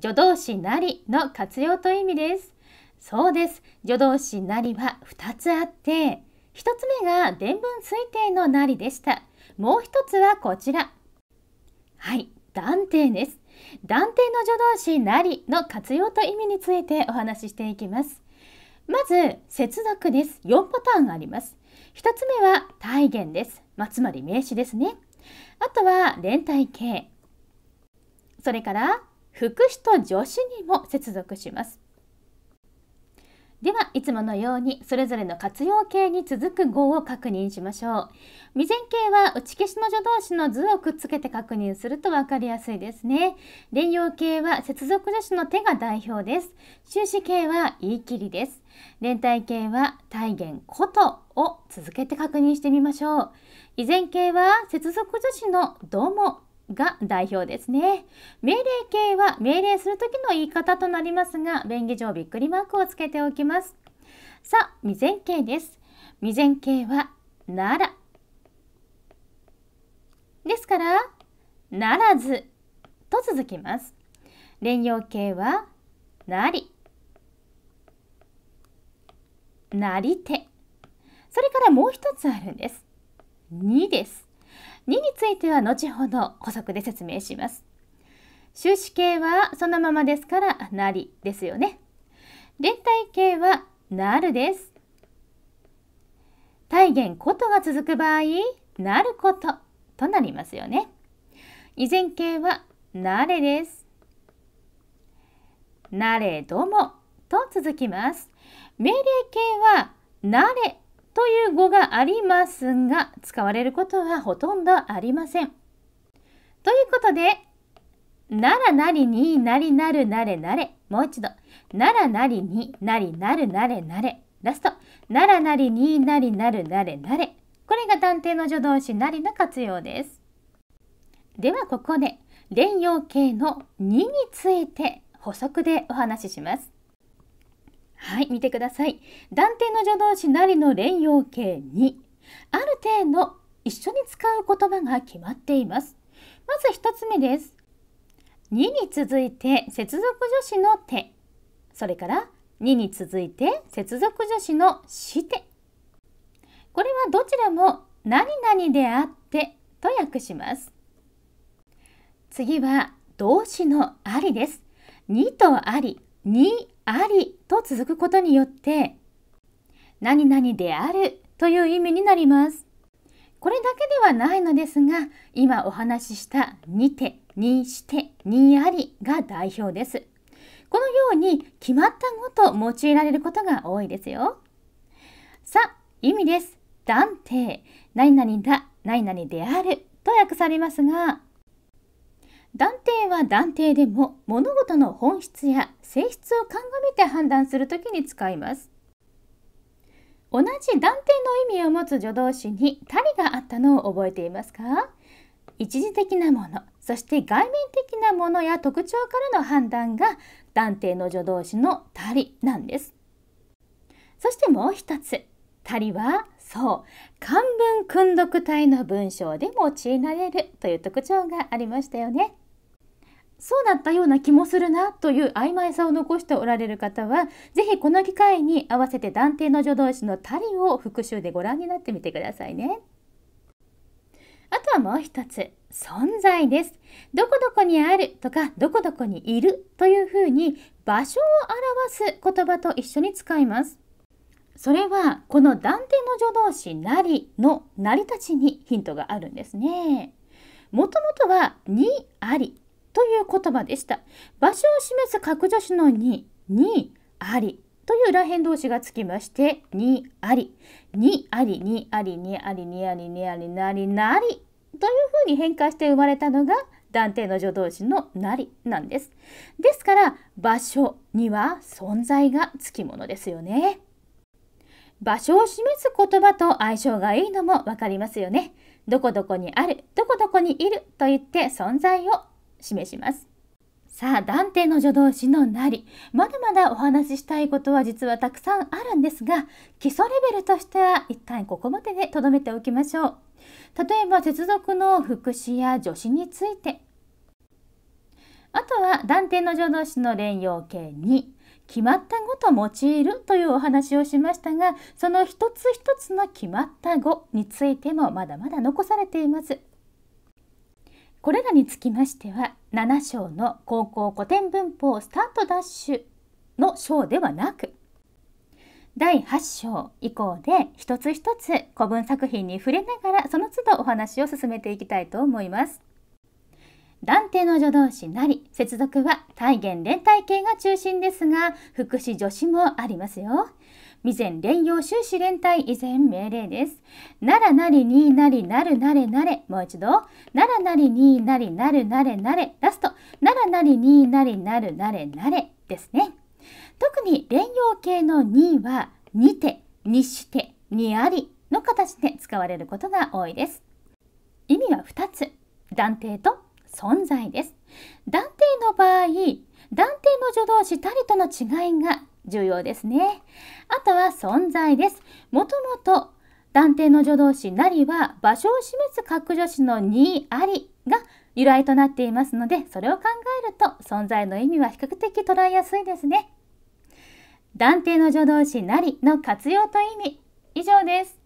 助動詞なりの活用という意味です。そうです。助動詞なりは2つあって、1つ目が伝聞推定のなりでした。もう1つはこちら。はい、断定です。断定の助動詞なりの活用と意味についてお話ししていきます。まず、接続です。4パターンがあります。1つ目は体言です。まあ、つまり名詞ですね。あとは連帯形。それから副詞と助詞にも接続します。ではいつものようにそれぞれの活用形に続く語を確認しましょう。未然形は打ち消しの助動詞の図をくっつけて確認すると分かりやすいですね。連用形は接続助詞の手が代表です。終止形は言い切りです。連帯形は体言ことを続けて確認してみましょう。依然形は接続助詞のどもが代表ですね。命令形は命令する時の言い方となりますが、便宜上びっくりマークをつけておきます。さあ、未然形です。未然形は、なら。ですから、ならずと続きます。連用形は、なり。なりてそれからもう一つあるんです。にです。2については後ほど補足で説明します。終止形はそのままですからなりですよね。連帯形はなるです。体言ことが続く場合、なることとなりますよね。依然形はなれです。なれどもと続きます。命令形はなれという語がありますが、使われることはほとんどありません。ということで、ならなりになりなるなれなれ。もう一度。ならなりになりなるなれなれ。ラスト。ならなりになりなるなれなれ。これが探偵の助動詞なりの活用です。ではここで、連用形の2について補足でお話しします。はい、見てください。断定の助動詞なりの連用形に、ある程度一緒に使う言葉が決まっています。まず1つ目です。2に続いて接続助詞の手。それから2に続いて接続助詞のしてこれはどちらも何々であってと訳します次は動詞のありです2とありありと続くことによって何々であるという意味になります。これだけではないのですが今お話しした「にて」「にして」「にあり」が代表です。このように決まった語と用いられることが多いですよ。さあ意味です。断定何々だ何々であると訳されますが断定は断定でも物事の本質や性質を鑑みて判断するときに使います。同じ断定の意味を持つ助動詞に「たり」があったのを覚えていますか一時的なものそして外面的なものや特徴からの判断が断定の助動詞の「たり」なんです。そしてもう一つ「たり」はそう漢文訓読体の文章で用いられるという特徴がありましたよね。そうだったような気もするなという曖昧さを残しておられる方は、是非この機会に合わせて断定の助動詞のたり」を復習でご覧になってみてくださいね。あとはもう一つ、存在です。どこどこにあるとか、どこどこにいるというふうに場所を表す言葉と一緒に使います。それはこの断定の助動詞なりの成り立ちにヒントがあるんですね。もともとはにありという言葉でした。場所を示す格助詞の2、2、ありという裏へん動詞がつきまして、にあり、にあり、にあり、にあり、にあり、にあり、なり、なりというふうに変化して生まれたのが断定の助動詞のなりなんです。ですから場所には存在がつきものですよね。場所を示す言葉と相性がいいのも分かりますよね。どこどこにある、どこどこにいると言って存在を示します。さあ、断定の助動詞のなり。まだまだお話ししたいことは実はたくさんあるんですが、基礎レベルとしては一旦ここまでで留めておきましょう。例えば、接続の副詞や助詞について。あとは、断定の助動詞の連用形に、決まった語と用いるというお話をしましたが、その一つ一つの決まった語についてもまだまだ残されています。これらにつきましては7章の高校古典文法スタートダッシュの章ではなく第8章以降で一つ一つ古文作品に触れながらその都度お話を進めていきたいと思います。断定の助動詞なり接続は体言連体形が中心ですが副詞助詞もありますよ。以前連用終始連帯以前命令です。ならなりになりなるなれなれ。もう一度。ならなりになりなるなれなれ。ラスト。ならなりになりなるなれなれですね。特に連用形の2は、にて、にして、にありの形で使われることが多いです。意味は2つ。断定と存在です。断定の場合、断定の助動詞たりとの違いが重要ですね。あとは存在です。もともと断定の助動詞なりは場所を示す格助詞のにありが由来となっていますので、それを考えると存在の意味は比較的捉えやすいですね。断定の助動詞なりの活用と意味。以上です。